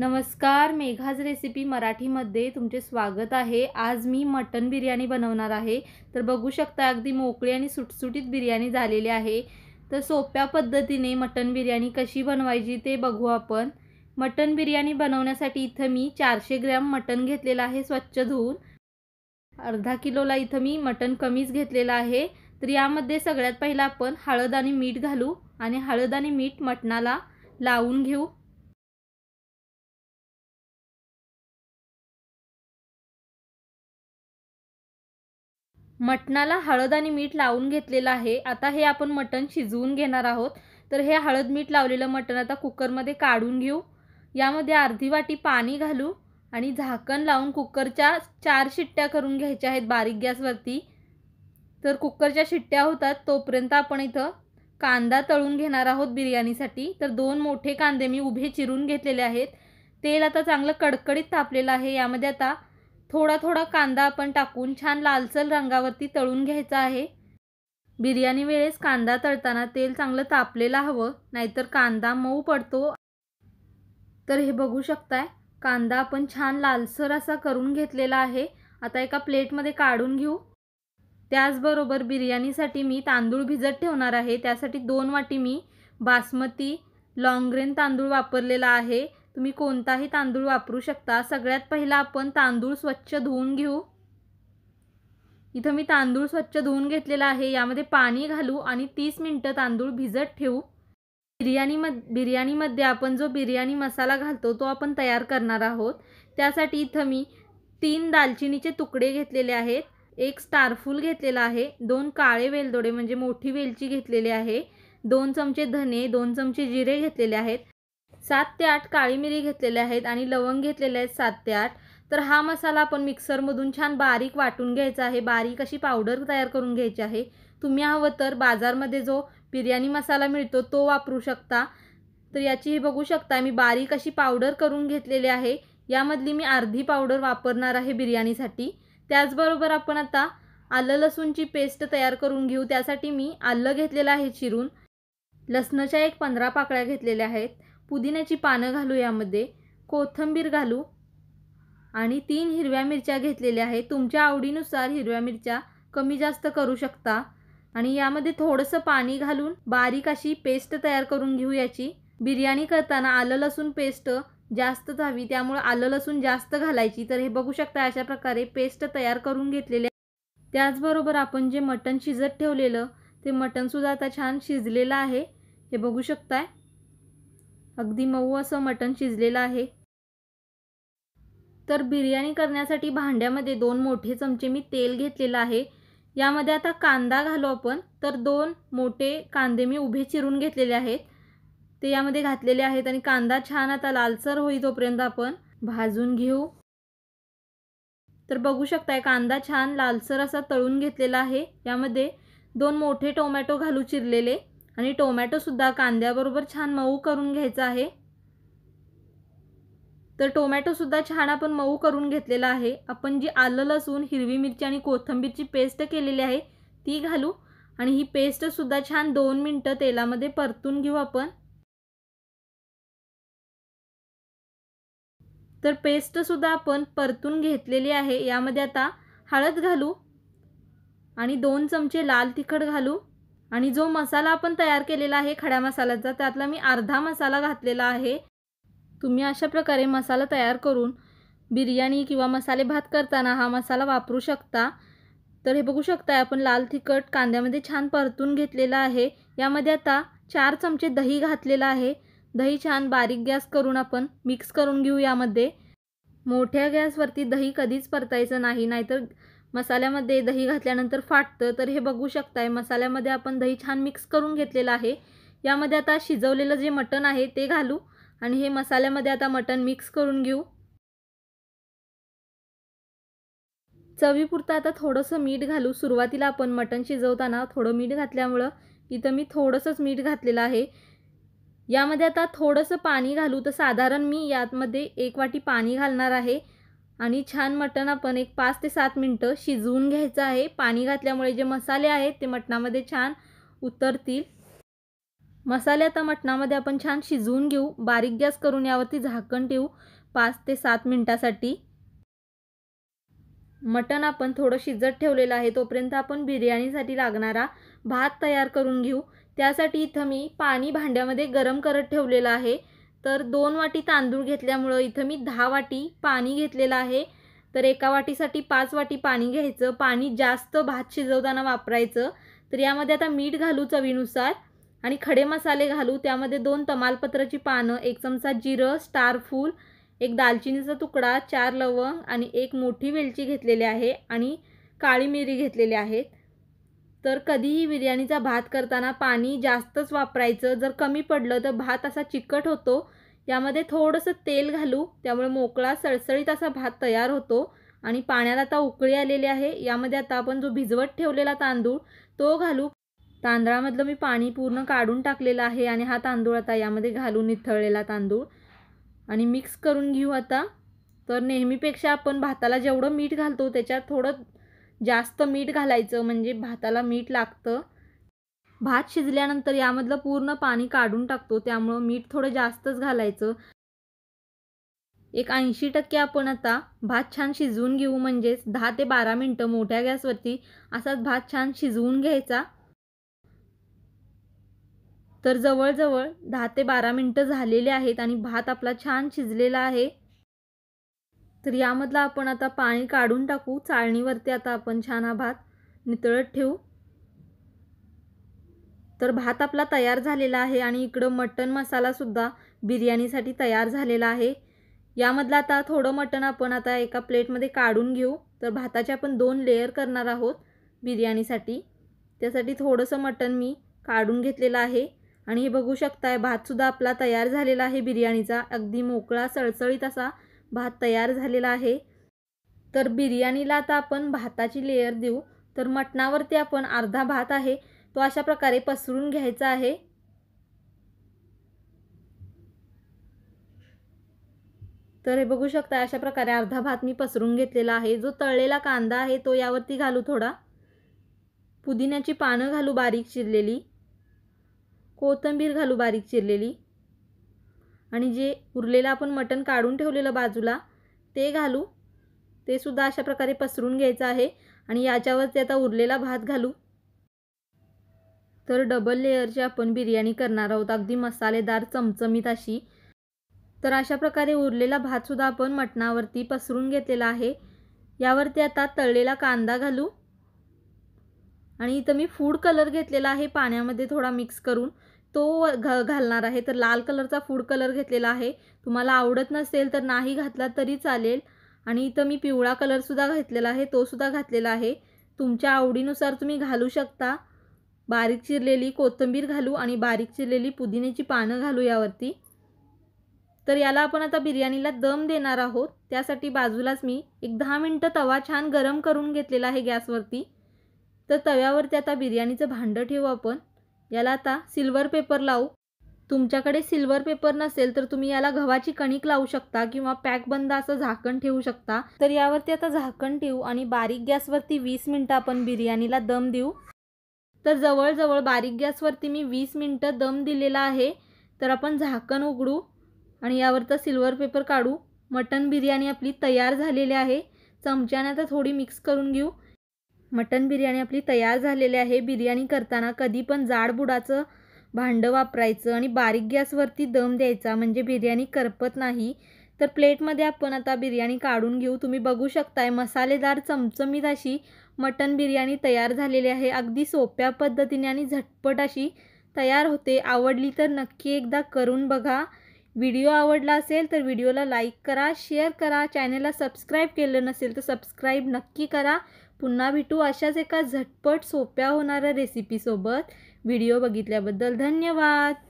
नमस्कार मेघाज रेसिपी मराठीमध्ये तुमचे स्वागत आहे आज मी मटन बिर्याणी बनवणार आहे तर बघू शकता अगदी मोकळी आणि सुटसुटीत बिर्याणी झालेली आहे तर सोप्या पद्धतीने मटन बिर्याणी कशी बनवायची ते बघू आपण मटन बिर्याणी बनवण्यासाठी इथं मी चारशे ग्रॅम मटन घेतलेलं आहे स्वच्छ धुवून अर्धा किलोला इथं मी मटन कमीच घेतलेलं आहे तर यामध्ये सगळ्यात पहिला आपण हळद आणि मीठ घालू आणि हळद आणि मीठ मटणाला लावून घेऊ मटणाला हळद आणि मीठ लावून घेतलेलं आहे आता हे आपण मटण शिजवून घेणार आहोत तर हे हळद मीठ लावलेलं मटण आता कुकरमध्ये काढून घेऊ यामध्ये अर्धी वाटी पाणी घालू आणि झाकण लावून कुकरच्या चार शिट्ट्या करून घ्यायच्या आहेत बारीक गॅसवरती तर कुकरच्या शिट्ट्या होतात तोपर्यंत आपण इथं कांदा तळून घेणार आहोत बिर्याणीसाठी तर दोन मोठे कांदे मी उभे चिरून घेतलेले आहेत तेल आता चांगलं कडकडीत तापलेलं आहे यामध्ये आता थोडा थोडा कांदा आपण टाकून छान लालसर रंगावरती तळून घ्यायचा आहे बिर्याणी वेळेस कांदा तळताना तेल चांगलं तापलेलं हवं नाहीतर कांदा मऊ पडतो तर हे बघू शकताय कांदा आपण छान लालसर असा करून घेतलेला आहे आता एका प्लेटमध्ये काढून घेऊ त्याचबरोबर बिर्याणीसाठी मी तांदूळ भिजत ठेवणार आहे त्यासाठी दोन वाटी मी बासमती लॉंग्रेन तांदूळ वापरलेला आहे तुम्ही कोणताही तांदूळ वापरू शकता सगळ्यात पहिला आपण तांदूळ स्वच्छ धुवून घेऊ इथं मी तांदूळ स्वच्छ धुवून घेतलेला आहे यामध्ये पाणी घालू आणि तीस मिनटं तांदूळ भिजत ठेवू बिर्याणी बिर्याणीमध्ये आपण जो बिर्याणी मसाला घालतो तो आपण तयार करणार आहोत त्यासाठी इथं मी तीन दालचिनीचे तुकडे घेतलेले आहेत एक स्टारफूल घेतलेला आहे दोन काळे वेलदोडे म्हणजे मोठी वेलची घेतलेली आहे दोन चमचे धने दोन चमचे जिरे घेतलेले आहेत सात ते आठ काळी मिरी घेतलेल्या आहेत आणि लवंग घेतलेले आहेत सात ते आठ तर हा मसाला आपण मिक्सरमधून छान बारीक वाटून घ्यायचा आहे बारीक अशी पावडर तयार करून घ्यायची आहे तुम्ही हवं तर बाजारमध्ये जो बिर्याणी मसाला मिळतो तो वापरू शकता तर याची हे बघू शकता मी बारीक अशी पावडर करून घेतलेली आहे यामधली मी अर्धी पावडर वापरणार आहे बिर्याणीसाठी त्याचबरोबर आपण आता आलं लसूणची पेस्ट तयार करून घेऊ त्यासाठी मी आलं घेतलेलं आहे चिरून लसणाच्या एक पंधरा पाकळ्या घेतलेल्या आहेत पुदिन्याची पानं घालू यामध्ये कोथंबीर घालू आणि तीन हिरव्या मिरच्या घेतलेल्या आहे तुमच्या आवडीनुसार हिरव्या मिरच्या कमी जास्त करू शकता आणि यामध्ये थोडंसं पाणी घालून बारीक अशी पेस्ट तयार करून घेऊ याची बिर्याणी करताना आलं लसूण पेस्ट जास्त धावी त्यामुळं आलं लसूण जास्त घालायची तर हे बघू शकता अशा प्रकारे पेस्ट तयार करून घेतलेले त्याचबरोबर आपण जे मटण शिजत ठेवलेलं ते मटणसुद्धा आता छान शिजलेलं आहे हे बघू शकताय अगदी मऊ असं मटण शिजलेलं आहे तर बिर्याणी करण्यासाठी भांड्यामध्ये दोन मोठे चमचे मी तेल घेतलेलं आहे यामध्ये आता कांदा घालू आपण तर दोन मोठे कांदे मी उभे चिरून घेतलेले आहेत ते यामध्ये घातलेले आहेत आणि कांदा छान आता लालसर होई जोपर्यंत आपण भाजून घेऊ तर बघू शकताय कांदा छान लालसर असा तळून घेतलेला आहे यामध्ये दोन मोठे टोमॅटो घालू चिरलेले आणि टोमॅटोसुद्धा कांद्याबरोबर छान मऊ करून घ्यायचं आहे तर टोमॅटोसुद्धा छान आपण मऊ करून घेतलेला आहे आपण जी आलं लसूण हिरवी मिरची आणि कोथंबीरची पेस्ट केलेली आहे ती घालू आणि ही पेस्टसुद्धा छान दोन मिनटं तेलामध्ये परतून घेऊ आपण तर पेस्टसुद्धा आपण परतून घेतलेली आहे यामध्ये आता हळद घालू आणि दोन चमचे लाल तिखट घालू आणि जो मसाला आपण तयार केलेला आहे खड्या मसाल्याचा त्यातला मी अर्धा मसाला घातलेला आहे तुम्ही अशा प्रकारे मसाला तयार करून बिर्याणी किंवा मसाले भात करताना हा मसाला वापरू शकता तर हे बघू शकता आपण लाल तिखट कांद्यामध्ये छान परतून घेतलेला आहे यामध्ये आता चार चमचे दही घातलेलं आहे दही छान बारीक गॅस करून आपण मिक्स करून घेऊ यामध्ये मोठ्या गॅसवरती दही कधीच परतायचं नाही नाहीतर मसाल्यामध्ये दही घातल्यानंतर फाटतं तर हे बघू शकताय मसाल्यामध्ये आपण दही छान मिक्स करून घेतलेलं आहे यामध्ये आता शिजवलेलं जे मटण आहे ते घालू आणि हे मसाल्यामध्ये आता मटण मिक्स करून घेऊ चवीपुरतं आता थोडंसं मीठ घालू सुरुवातीला आपण मटण शिजवताना थोडं मीठ घातल्यामुळं इथं मी थोडंसंच मीठ घातलेलं आहे यामध्ये आता थोडंसं पाणी घालू तर साधारण मी यातमध्ये एक वाटी पाणी घालणार आहे आणि छान मटण आपण एक पाच ते सात मिनटं शिजवून घ्यायचं आहे पाणी घातल्यामुळे जे मसाले आहेत ते मटणामध्ये छान उतरतील मसाले आता मटणामध्ये आपण छान शिजवून घेऊ बारीक गॅस करून यावरती झाकण ठेवू पाच ते सात मिनटासाठी मटण आपण थोडं शिजत ठेवलेलं आहे तोपर्यंत आपण बिर्याणीसाठी लागणारा भात तयार करून घेऊ त्यासाठी इथं मी पाणी भांड्यामध्ये गरम करत ठेवलेलं आहे तर दोन वाटी तांदूळ घेतल्यामुळं इथं मी दहा वाटी पाणी घेतलेलं आहे तर एका वाटीसाठी पाच वाटी पाणी घ्यायचं पाणी जास्त भात शिजवताना वापरायचं तर यामध्ये आता मीठ घालू चवीनुसार आणि खडे मसाले घालू त्यामध्ये दोन तमालपत्राची पानं एक चमचा जिरं स्टार फूल एक दालचिनीचा तुकडा चार लवंग आणि एक मोठी वेलची घेतलेली आहे आणि काळी मिरी घेतलेली आहेत तर कधीही बिर्याणीचा भात करताना पाणी जास्तच वापरायचं जर कमी पडलं तर भात असा चिकट होतो यामध्ये थोडंसं तेल घालू त्यामुळे मोकळा सळसळीत असा भात तयार होतो आणि पाण्याला आता उकळी आलेली आहे यामध्ये आता आपण जो भिजवत ठेवलेला तांदूळ तो घालू तांदळामधलं मी पाणी पूर्ण काढून टाकलेलं आहे आणि हा तांदूळ आता यामध्ये घालू निथळलेला तांदूळ आणि मिक्स करून घेऊ आता तर नेहमीपेक्षा आपण भाताला जेवढं मीठ घालतो त्याच्यात थोडं जास्त मीठ घालायचं म्हणजे भाताला मीठ लागतं भात शिजल्यानंतर यामधलं पूर्ण पाणी काढून टाकतो त्यामुळं मीठ थोडं जास्तच घालायचं एक ऐंशी टक्के आपण आता भात छान शिजवून घेऊ म्हणजेच दहा ते बारा मिनटं मोठ्या गॅसवरती असाच भात छान शिजवून घ्यायचा तर जवळजवळ दहा ते बारा मिनटं झालेले आहेत आणि भात आपला छान शिजलेला आहे तर यामधला आपण आता पाणी काढून टाकू चाळणीवरती आता आपण छान हा भात नितळत ठेवू तर भात आपला तयार झालेला आहे आणि इकडं मटण मसालासुद्धा बिर्याणीसाठी तयार झालेला आहे यामधलं आता थोडं मटण आपण आता एका प्लेटमध्ये काढून घेऊ तर भाताचे आपण दोन लेअर करणार आहोत बिर्याणीसाठी त्यासाठी थोडंसं मटण मी काढून घेतलेलं आहे आणि हे बघू शकताय भातसुद्धा आपला तयार झालेला आहे बिर्याणीचा अगदी मोकळा सळसळीत असा भात तयार झालेला आहे तर बिर्याणीला आता आपण भाताची लेयर देऊ तर मटणावरती आपण अर्धा भात आहे तो अशा प्रकारे पसरून घ्यायचा आहे तर हे बघू शकता अशा प्रकारे अर्धा भात मी पसरून घेतलेला आहे जो तळलेला कांदा आहे तो यावरती घालू थोडा पुदिन्याची पानं घालू बारीक चिरलेली कोथंबीर घालू बारीक चिरलेली आणि जे उरलेलं आपण मटण काढून ठेवलेलं बाजूला ते घालू ते सुद्धा अशा प्रकारे पसरून घ्यायचं आहे आणि याच्यावरती आता उरलेला भात घालू तर डबल लेअरची आपण बिर्याणी करणार आहोत अगदी मसालेदार चमचमीत अशी तर अशा प्रकारे उरलेला भातसुद्धा आपण मटणावरती पसरून घेतलेला आहे यावरती आता तळलेला कांदा घालू आणि इथं मी फूड कलर घेतलेला आहे पाण्यामध्ये थोडा मिक्स करून तो घ घालणार आहे तर लाल कलरचा फूड कलर घेतलेला आहे तुम्हाला आवडत नसेल तर नाही घातला तरी चालेल आणि इथं मी पिवळा कलरसुद्धा घातलेला आहे तोसुद्धा घातलेला आहे तुमच्या आवडीनुसार तुम्ही घालू शकता बारीक चिरलेली कोथिंबीर घालू आणि बारीक चिरलेली पुदिन्याची पानं घालू यावरती तर याला आपण आता बिर्याणीला दम देणार आहोत त्यासाठी बाजूलाच मी एक दहा मिनटं तवा छान गरम करून घेतलेला आहे गॅसवरती तर तव्यावरती आता बिर्याणीचं भांडं ठेवू आपण याला आता सिल्वर पेपर लावू तुमच्याकडे सिल्वर पेपर नसेल तर तुम्ही याला गव्हाची कणिक लावू शकता किंवा पॅक बंद असं झाकण ठेवू शकता तर यावरती आता झाकण ठेवू आणि बारीक गॅसवरती वीस मिनटं आपण बिर्याणीला दम देऊ तर जवळजवळ बारीक गॅसवरती मी वीस मिनटं दम दिलेला आहे तर आपण झाकण उघडू आणि यावरचा सिल्वर पेपर काढू मटन बिर्याणी आपली तयार झालेली आहे चमच्याने आता थोडी मिक्स करून घेऊ मटन बिर्याणी आपली तयार झालेली आहे बिर्याणी करताना कधी पण बुडाचं भांडं वापरायचं आणि बारीक गॅसवरती दम द्यायचा म्हणजे बिर्याणी करपत नाही तर प्लेटमध्ये आपण आता बिर्याणी काढून घेऊ तुम्ही बघू शकताय मसालेदार चमचमीत अशी मटन बिर्याणी तयार झालेली आहे अगदी सोप्या पद्धतीने आणि झटपट अशी तयार होते आवडली तर नक्की एकदा करून बघा व्हिडिओ आवडला असेल तर व्हिडिओला लाईक करा शेअर करा चॅनलला सबस्क्राईब केलं नसेल तर सबस्क्राईब नक्की करा पुन्हा भेटू अशाच एका झटपट सोप्या होणाऱ्या रेसिपीसोबत व्हिडिओ बघितल्याबद्दल धन्यवाद